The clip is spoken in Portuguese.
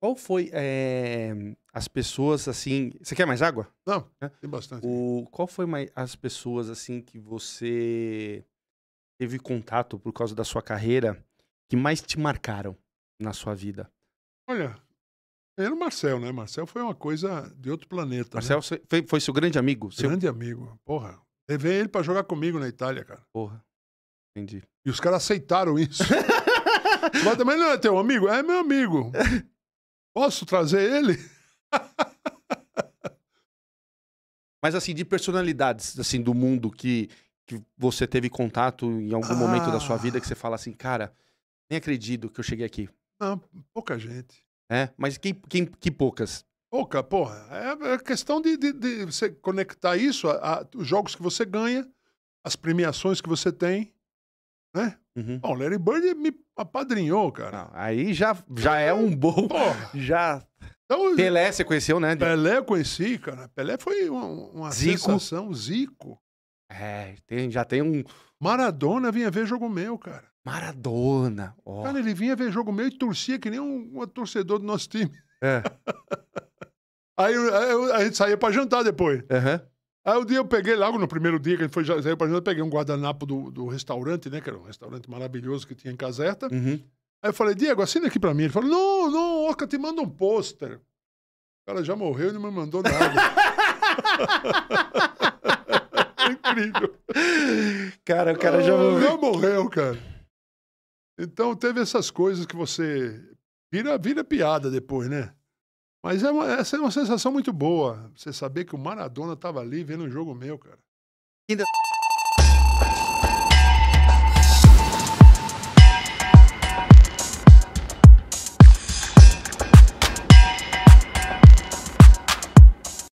Qual foi é, as pessoas assim? Você quer mais água? Não, é. tem bastante. O, qual foi mais, as pessoas assim que você teve contato por causa da sua carreira que mais te marcaram na sua vida? Olha, era o Marcel, né? Marcel foi uma coisa de outro planeta. Né? Marcel né? foi, foi, seu grande amigo. Grande seu... amigo, porra. Levei ele para jogar comigo na Itália, cara. Porra. Entendi. E os caras aceitaram isso. Mas também não é teu amigo? É meu amigo. Posso trazer ele? Mas assim, de personalidades assim do mundo que, que você teve contato em algum ah. momento da sua ah. vida que você fala assim, cara, nem acredito que eu cheguei aqui. Não, pouca gente. É, mas quem, quem, que poucas? Pouca, porra. É, é questão de, de, de você conectar isso a, a, os jogos que você ganha, as premiações que você tem né? Uhum. Bom, Larry Bird me apadrinhou, cara. Não, aí já, já é um bom. Porra. Já. Então, Pelé, você conheceu, né? Pelé eu conheci, cara. Pelé foi uma, uma Zico. sensação. Zico. É, tem, já tem um. Maradona vinha ver jogo meu, cara. Maradona. Oh. Cara, ele vinha ver jogo meu e torcia que nem um, um torcedor do nosso time. É. aí, aí, a gente saía pra jantar depois. Uhum. Aí o dia eu peguei, logo no primeiro dia que ele foi, já, saiu pra gente, eu peguei um guardanapo do, do restaurante, né? Que era um restaurante maravilhoso que tinha em Caserta. Uhum. Aí eu falei, Diego, assina aqui pra mim. Ele falou, não, não, Oca te manda um pôster. O cara já morreu e não me mandou nada. Incrível. Cara, o cara ah, já morreu. Já morreu, cara. Então teve essas coisas que você vira, vira piada depois, né? Mas é uma, essa é uma sensação muito boa, você saber que o Maradona estava ali vendo o jogo meu, cara.